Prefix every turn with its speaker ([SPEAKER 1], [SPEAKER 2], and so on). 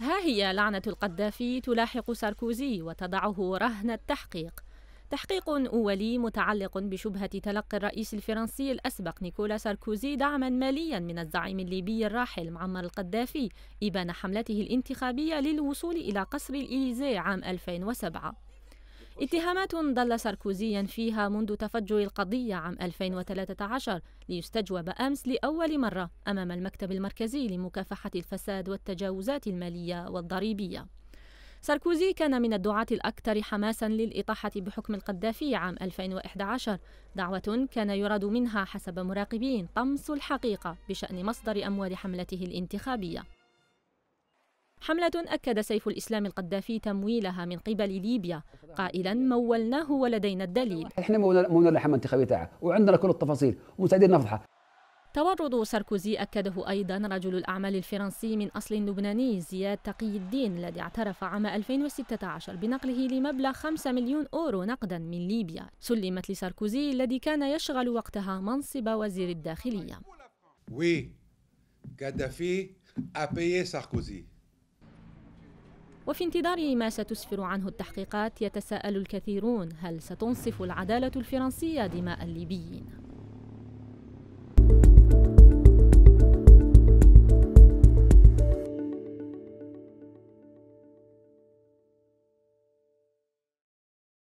[SPEAKER 1] ها هي لعنة القذافي تلاحق ساركوزي وتضعه رهن التحقيق تحقيق أولي متعلق بشبهة تلقي الرئيس الفرنسي الأسبق نيكولا ساركوزي دعما ماليا من الزعيم الليبي الراحل معمر القذافي إبان حملته الانتخابية للوصول إلى قصر الإيزي عام 2007 اتهامات ظل ساركوزي فيها منذ تفجر القضية عام 2013 ليستجوب أمس لأول مرة أمام المكتب المركزي لمكافحة الفساد والتجاوزات المالية والضريبية ساركوزي كان من الدعاة الأكثر حماسا للإطاحة بحكم القذافي عام 2011 دعوة كان يراد منها حسب مراقبين طمس الحقيقة بشأن مصدر أموال حملته الانتخابية حملة أكد سيف الإسلام القدافي تمويلها من قبل ليبيا قائلا مولناه ولدينا الدليل
[SPEAKER 2] احنا مولنا اللحمة الانتخابية تاعه وعندنا كل التفاصيل ومساعدين نفضحها
[SPEAKER 1] تورط ساركوزي أكده أيضا رجل الأعمال الفرنسي من أصل لبناني زياد تقي الدين الذي اعترف عام 2016 بنقله لمبلغ 5 مليون أورو نقدا من ليبيا سلمت لساركوزي الذي كان يشغل وقتها منصب وزير الداخلية وفي انتظار ما ستسفر عنه التحقيقات يتساءل الكثيرون هل ستنصف العدالة الفرنسية دماء الليبيين